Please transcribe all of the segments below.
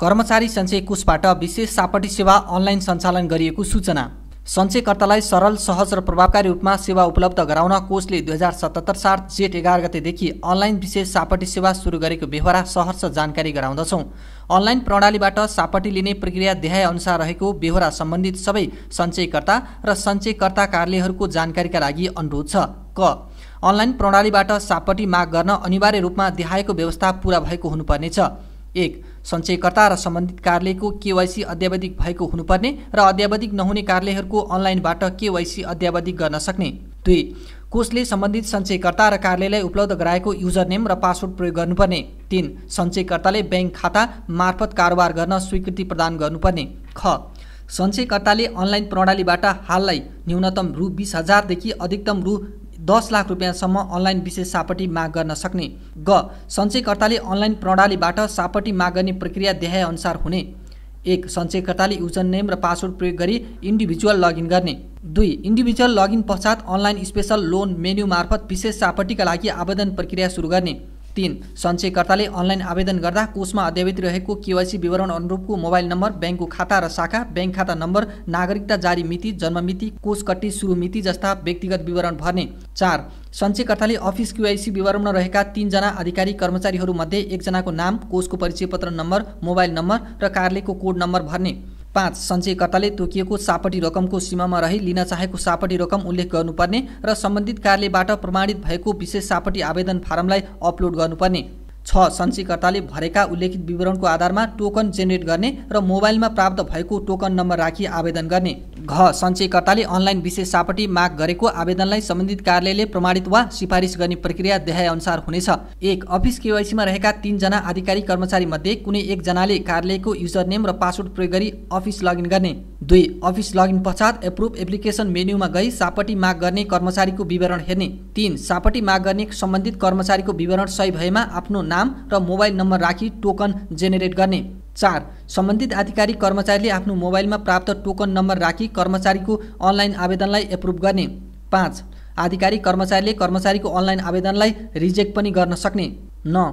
कर्मचारी सञ्चय कोषबाट विशेष सापटी सेवा अनलाइन सञ्चालन गरिएको सूचना सञ्चयकर्तालाई सरल सहज र प्रभावकारी रूपमा सेवा उपलब्ध गराउन कोषले दुई हजार सतहत्तर साल जेठ एघार गतेदेखि अनलाइन विशेष सापटी सेवा सुरु गरेको बेहोरा सहर्ष जानकारी गराउँदछौँ अनलाइन प्रणालीबाट सापटी लिने प्रक्रिया देहायअनुसार रहेको बेहोरा सम्बन्धित सबै सञ्चयकर्ता र सञ्चयकर्ता कार्यालयहरूको जानकारीका लागि अनुरोध छ क अनलाइन प्रणालीबाट सापटी माग गर्न अनिवार्य रूपमा देहायको व्यवस्था पुरा भएको हुनुपर्नेछ एक सञ्चयकर्ता र सम्बन्धित कार्यालयको केवाइसी अध्यावधिक भएको हुनुपर्ने र अध्यावधिक नहुने कार्यालयहरूको अनलाइनबाट केवाइसी अध्यावधिक गर्न सक्ने दुई कोषले सम्बन्धित सञ्चयकर्ता र कार्यालयलाई उपलब्ध गराएको युजर नेम र पासवर्ड प्रयोग गर्नुपर्ने तिन सञ्चयकर्ताले ब्याङ्क खाता मार्फत कारोबार गर्न स्वीकृति प्रदान गर्नुपर्ने ख सञ्चयकर्ताले अनलाइन प्रणालीबाट हाललाई न्यूनतम रु बिस हजारदेखि अधिकतम रु दस लाख रुपियाँसम्म अनलाइन विशेष सापट्टि माग गर्न सक्ने ग सञ्चयकर्ताले अनलाइन प्रणालीबाट सापट्टि माग गर्ने प्रक्रिया देहाएअनुसार हुने एक सञ्चयकर्ताले युजर नेम र पासवर्ड प्रयोग गरी इन्डिभिजुअल लगइन गर्ने दुई इन्डिभिजुअल लगइन पश्चात अनलाइन स्पेसल लोन मेन्यु मार्फत विशेष सापट्टिका लागि आवेदन प्रक्रिया सुरु गर्ने संचयकर्ता ने अनलाइन आवेदन कोष में अद्यावित रहकर केवाईसी विवरण अनुरूप को मोबाइल नंबर बैंक को खाता र शाखा खाता नंबर नागरिकता जारी मिति जन्ममिति कोष कट्टी शुरू मिति जस्ता व्यक्तिगत विवरण भर्ने चार ने अफिस क्यूआईसी विवरण में रहकर तीनजना अधिकारी एकजना को नाम कोष को परिचय पत्र नंबर मोबाइल नंबर र कार्य कोड नंबर भर्ने पाँच सञ्चयकर्ताले तोकिएको सापटी रकमको सीमामा रही लिन चाहेको सापटी रकम उल्लेख गर्नुपर्ने र सम्बन्धित कार्यालयबाट प्रमाणित भएको विशेष सापटी आवेदन फारमलाई अपलोड गर्नुपर्ने छ सञ्चयकर्ताले भरेका उल्लेखित विवरणको आधारमा टोकन जेनेरेट गर्ने र मोबाइलमा प्राप्त भएको टोकन नम्बर राखी आवेदन गर्ने घ सञ्चयकर्ताले अनलाइन विशेष सापटी माग गरेको आवेदनलाई सम्बन्धित कार्यालयले प्रमाणित वा सिफारिस गर्ने प्रक्रिया देहाएअनुसार हुनेछ एक अफिस केवाइसीमा रहेका तीनजना आधिकारिक कर्मचारी मध्ये कुनै एकजनाले कार्यालयको युजर नेम र पासवर्ड प्रयोग गरी अफिस लगइन गर्ने दुई अफिस लगइन पश्चात एप्रुभ एप्लिकेसन मेन्युमा गई सापट्टि माग गर्ने कर्मचारीको विवरण हेर्ने तिन सापट्टि माग गर्ने सम्बन्धित कर्मचारीको विवरण सही भएमा आफ्नो नाम र मोबाइल नम्बर राखी टोकन जेनेरेट गर्ने चार सम्बन्धित आधिकारिक कर्मचारीले आफ्नो मोबाइलमा प्राप्त टोकन नम्बर राखी कर्मचारीको अनलाइन आवेदनलाई एप्रुभ गर्ने पाँच आधिकारिक कर्मचारीले कर्मचारीको अनलाइन आवेदनलाई रिजेक्ट पनि गर्न सक्ने न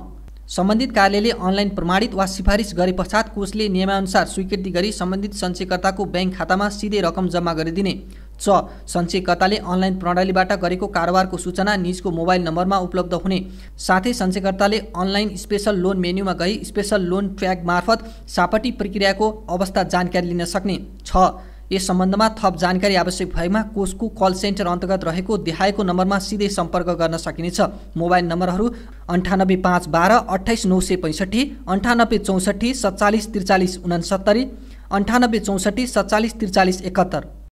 सम्बन्धित कार्यालयले अनलाइन प्रमाणित वा सिफारिस गरे पश्चात कोषले नियमानुसार स्वीकृति गरी सम्बन्धित सञ्चयकर्ताको ब्याङ्क खातामा सिधै रकम जम्मा गरिदिने छ सञ्चयकर्ताले अनलाइन प्रणालीबाट गरेको कारोबारको सूचना निजको मोबाइल नम्बरमा उपलब्ध हुने साथै सञ्चयकर्ताले अनलाइन स्पेसल लोन मेन्युमा गई स्पेसल लोन ट्र्याक मार्फत सापटी प्रक्रियाको अवस्था जानकारी लिन सक्ने छ यस सम्बन्धमा थप जानकारी आवश्यक भएमा कोषको कल सेन्टर अन्तर्गत रहेको देखाएको नम्बरमा सिधै सम्पर्क गर्न सकिनेछ मोबाइल नम्बरहरू अन्ठानब्बे पाँच बाह्र अठाइस नौ सय पैँसठी अन्ठानब्बे चौसठी सत्तालिस त्रिचालिस उनासत्तरी अन्ठानब्बे चौसठी सत्तालिस त्रिचालिस एकहत्तर